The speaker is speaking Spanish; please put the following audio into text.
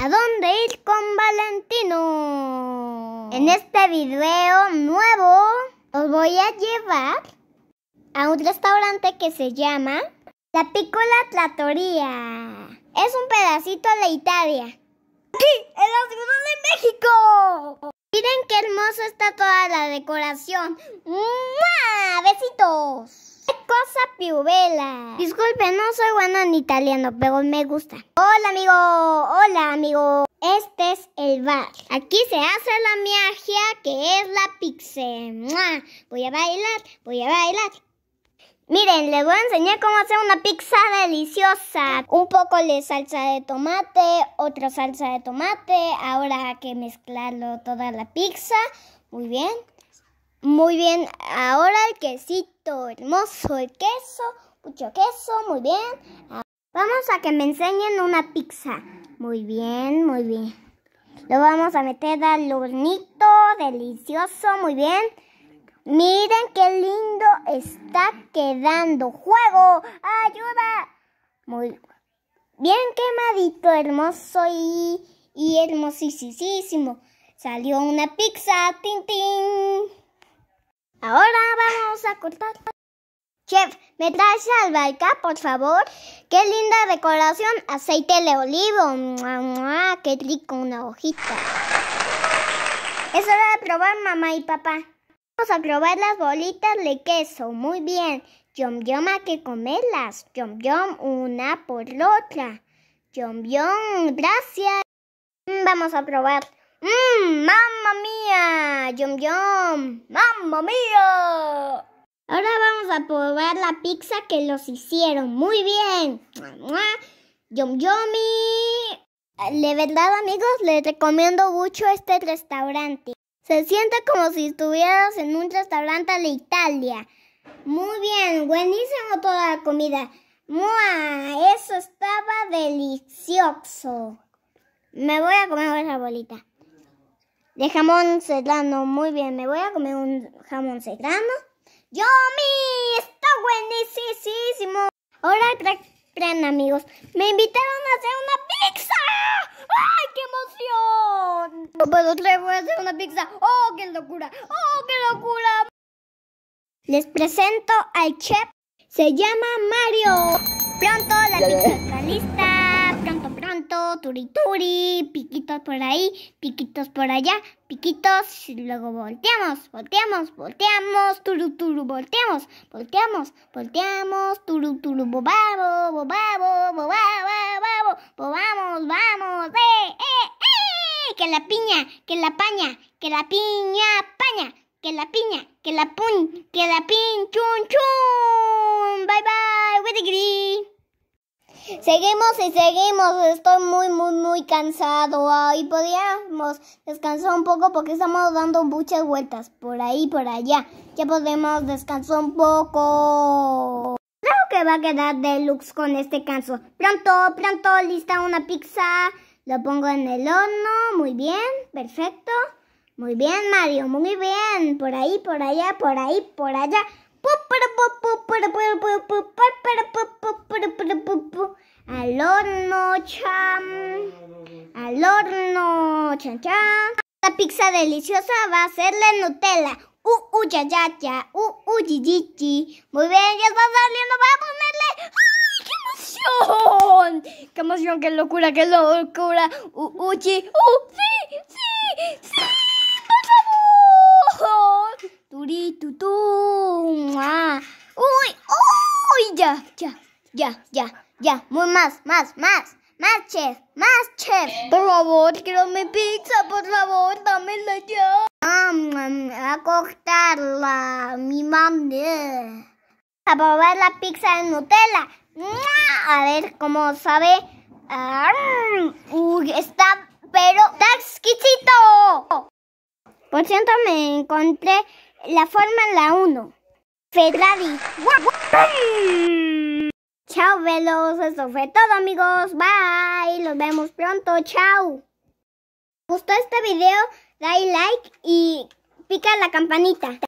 ¿A dónde ir con Valentino? En este video nuevo os voy a llevar a un restaurante que se llama La Picola Trattoria. Es un pedacito de Italia. ¡Aquí, en la de México! Miren qué hermosa está toda la decoración. ¡Mua! ¡Besitos! cosa Piubela Disculpe, no soy buena en italiano, pero me gusta. Hola, amigo. Hola, amigo. Este es el bar. Aquí se hace la magia que es la pizza Voy a bailar, voy a bailar. Miren, les voy a enseñar cómo hacer una pizza deliciosa. Un poco de salsa de tomate, otra salsa de tomate. Ahora hay que mezclarlo toda la pizza. Muy bien. Muy bien, ahora el quesito hermoso, el queso, mucho queso, muy bien. Ah, vamos a que me enseñen una pizza. Muy bien, muy bien. Lo vamos a meter al hornito, delicioso, muy bien. Miren qué lindo está quedando. ¡Juego! ¡Ayuda! Muy bien quemadito, hermoso y, y hermosísimo. Salió una pizza, tin, tin. Ahora vamos a cortar. Chef, ¿me traes albahaca, por favor? ¡Qué linda decoración! Aceite de olivo. qué rico! Una hojita. Es hora de probar, mamá y papá. Vamos a probar las bolitas de queso. Muy bien. Yom yom hay que comerlas. Yom yom una por otra. Yom yom, gracias. Vamos a probar. Mmm, mamma mía, yum yum, mamma mía. Ahora vamos a probar la pizza que los hicieron. Muy bien. Yum yomi De verdad amigos, les recomiendo mucho este restaurante. Se siente como si estuvieras en un restaurante de Italia. Muy bien, buenísimo toda la comida. ¡Mua! Eso estaba delicioso. Me voy a comer esa bolita de jamón serrano. Muy bien, me voy a comer un jamón serrano. ¡Yomi! ¡Está buenísimo! Hola, tren amigos. Me invitaron a hacer una pizza. ¡Ay, qué emoción! No puedo traer, voy a hacer una pizza. ¡Oh, qué locura! ¡Oh, qué locura! Les presento al chef. Se llama Mario. Pronto la pizza está lista. Turi turi, piquitos por ahí, piquitos por allá, piquitos, y luego volteamos, volteamos, volteamos, turu turu volteamos, volteamos, volteamos, turu bobabo, bobabo, bobabo, bobabo, bobamos, vamos, eh, eh, eh, que la piña, que la paña, que la piña, paña, que la piña, que la pun, que la pin, chun, chun, bye bye, with the Seguimos y seguimos. Estoy muy, muy, muy cansado. Ahí podríamos descansar un poco porque estamos dando muchas vueltas por ahí por allá. Ya podemos descansar un poco. Creo que va a quedar deluxe con este canso. Pronto, pronto, lista una pizza. Lo pongo en el horno. Muy bien, perfecto. Muy bien, Mario, muy bien. Por ahí, por allá, por ahí, por allá. Al horno, cham. Al horno, chan, La pizza deliciosa va a ser la Nutella. Uh, uh, ya, ya, ya. Uh, uh, yi, Muy bien, ya está saliendo. Voy a ponerle. ¡Ay, qué emoción! ¡Qué emoción, qué locura, qué locura! Uh, uh, Uh, sí, sí, sí. Por favor. Turi, ya, ya, ya, ya, ya. Muy más, más, más. Más chef, más chef. Eh. Por favor, quiero mi pizza, por favor, dámela ya. Ah, a cortarla, mi mamá. A probar la pizza de Nutella. A ver cómo sabe. está, pero está exquisito. Por cierto, me encontré la forma la 1. Fedradi. Chao, velos. ¡Eso fue todo, amigos. Bye. Los vemos pronto. Chao. ¿Gustó este video? Dale like y pica la campanita.